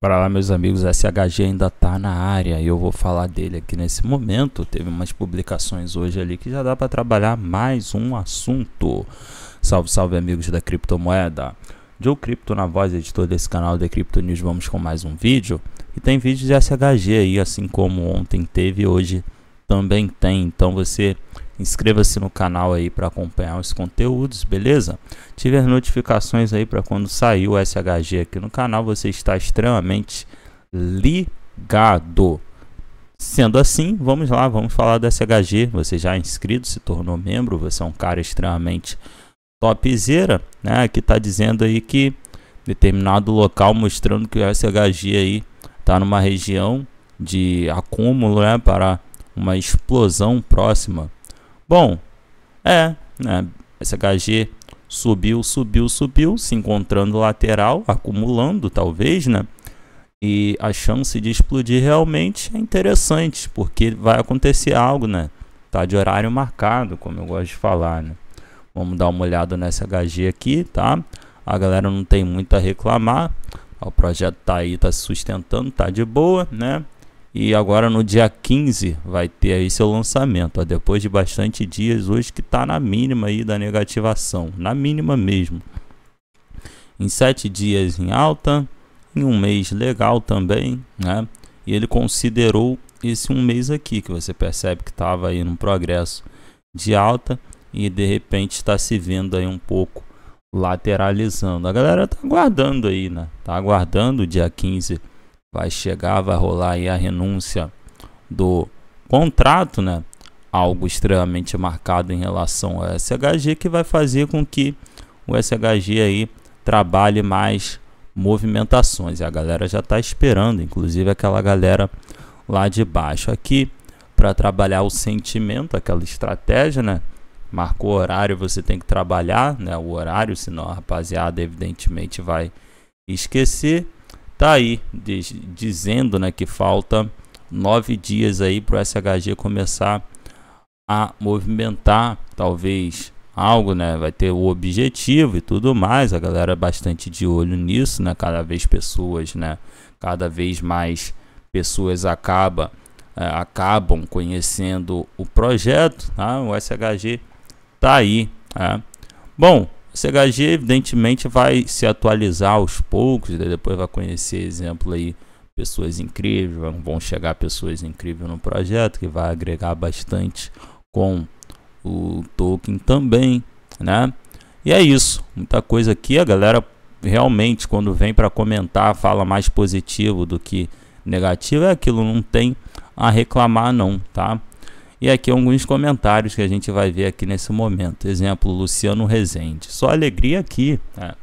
Para lá, meus amigos, SHG ainda está na área e eu vou falar dele aqui nesse momento. Teve umas publicações hoje ali que já dá para trabalhar mais um assunto. Salve, salve, amigos da criptomoeda. Joe Cripto na voz, editor desse canal The Crypto News. Vamos com mais um vídeo. E tem vídeo de SHG aí, assim como ontem teve, hoje também tem. Então você Inscreva-se no canal aí para acompanhar os conteúdos, beleza? Tive as notificações aí para quando sair o SHG aqui no canal, você está extremamente ligado. Sendo assim, vamos lá, vamos falar do SHG. Você já é inscrito, se tornou membro, você é um cara extremamente topzera, né? Que está dizendo aí que determinado local mostrando que o SHG aí está numa região de acúmulo, né? Para uma explosão próxima Bom, é, né? SHG subiu, subiu, subiu, se encontrando lateral, acumulando talvez, né? E a chance de explodir realmente é interessante, porque vai acontecer algo, né? Tá de horário marcado, como eu gosto de falar, né? Vamos dar uma olhada nessa HG aqui, tá? A galera não tem muito a reclamar. O projeto tá aí, tá se sustentando, tá de boa, né? E agora no dia 15 vai ter aí seu lançamento, ó, depois de bastante dias, hoje que está na mínima aí da negativação, na mínima mesmo. Em sete dias em alta, em um mês legal também, né? E ele considerou esse um mês aqui, que você percebe que estava aí num progresso de alta e de repente está se vendo aí um pouco lateralizando. A galera tá aguardando aí, né? Tá aguardando o dia 15 vai chegar, vai rolar aí a renúncia do contrato, né? Algo extremamente marcado em relação ao SHG que vai fazer com que o SHG aí trabalhe mais movimentações. E a galera já está esperando, inclusive aquela galera lá de baixo aqui para trabalhar o sentimento, aquela estratégia, né? Marcou horário, você tem que trabalhar, né? O horário, senão a rapaziada evidentemente vai esquecer tá aí diz, dizendo né, que falta nove dias aí para o SHG começar a movimentar, talvez algo, né? Vai ter o objetivo e tudo mais. A galera é bastante de olho nisso, né? Cada vez pessoas, né? Cada vez mais pessoas acaba, é, acabam conhecendo o projeto, tá? O SHG tá aí, tá? Bom, CHG, evidentemente, vai se atualizar aos poucos, né? depois vai conhecer, exemplo, aí, pessoas incríveis, vão chegar pessoas incríveis no projeto, que vai agregar bastante com o token também, né? E é isso, muita coisa aqui, a galera realmente quando vem para comentar fala mais positivo do que negativo, é aquilo, não tem a reclamar não, tá? E aqui alguns comentários que a gente vai ver aqui nesse momento. Exemplo, Luciano Rezende. Só alegria aqui, né?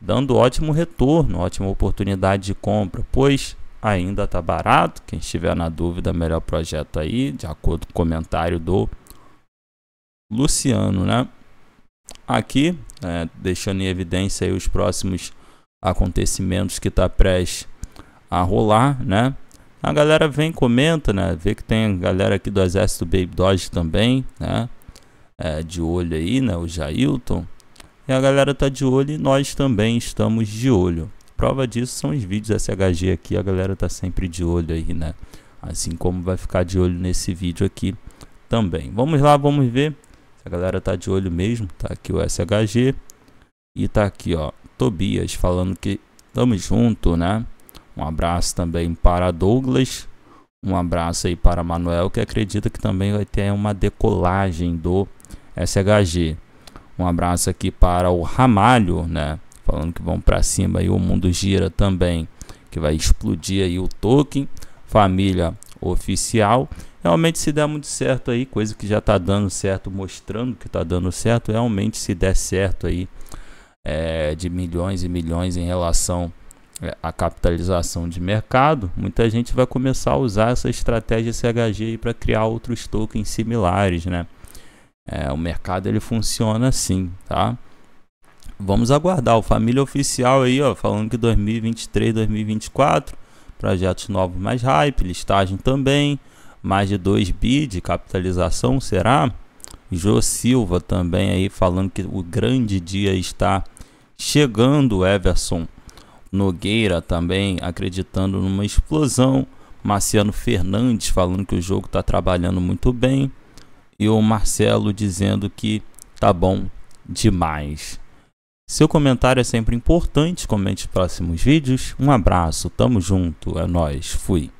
dando ótimo retorno, ótima oportunidade de compra, pois ainda está barato. Quem estiver na dúvida, melhor projeto aí, de acordo com o comentário do Luciano, né? Aqui, é, deixando em evidência os próximos acontecimentos que está prestes a rolar, né? A galera vem comenta, né? Vê que tem galera aqui do Exército Baby Dodge também, né? É, de olho aí, né? O Jailton. E a galera tá de olho e nós também estamos de olho. Prova disso são os vídeos SHG aqui, a galera tá sempre de olho aí, né? Assim como vai ficar de olho nesse vídeo aqui também. Vamos lá, vamos ver se a galera tá de olho mesmo. Tá aqui o SHG e tá aqui, ó, Tobias falando que tamo junto, né? Um abraço também para Douglas. Um abraço aí para Manuel, que acredita que também vai ter uma decolagem do SHG. Um abraço aqui para o Ramalho, né? Falando que vão para cima aí, o mundo gira também, que vai explodir aí o token. Família oficial. Realmente se der muito certo aí, coisa que já tá dando certo, mostrando que tá dando certo, realmente se der certo aí é, de milhões e milhões em relação é, a capitalização de mercado, muita gente vai começar a usar essa estratégia CHG para criar outros tokens similares, né? É, o mercado ele funciona assim, tá? Vamos aguardar o família oficial aí, ó, falando que 2023, 2024, projetos novos mais hype, listagem também, mais de 2 bi de capitalização, será? Jô Silva também aí falando que o grande dia está chegando, Everson. Nogueira também acreditando numa explosão. Marciano Fernandes falando que o jogo está trabalhando muito bem. E o Marcelo dizendo que tá bom demais. Seu comentário é sempre importante. Comente próximos vídeos. Um abraço, tamo junto, é nós, fui.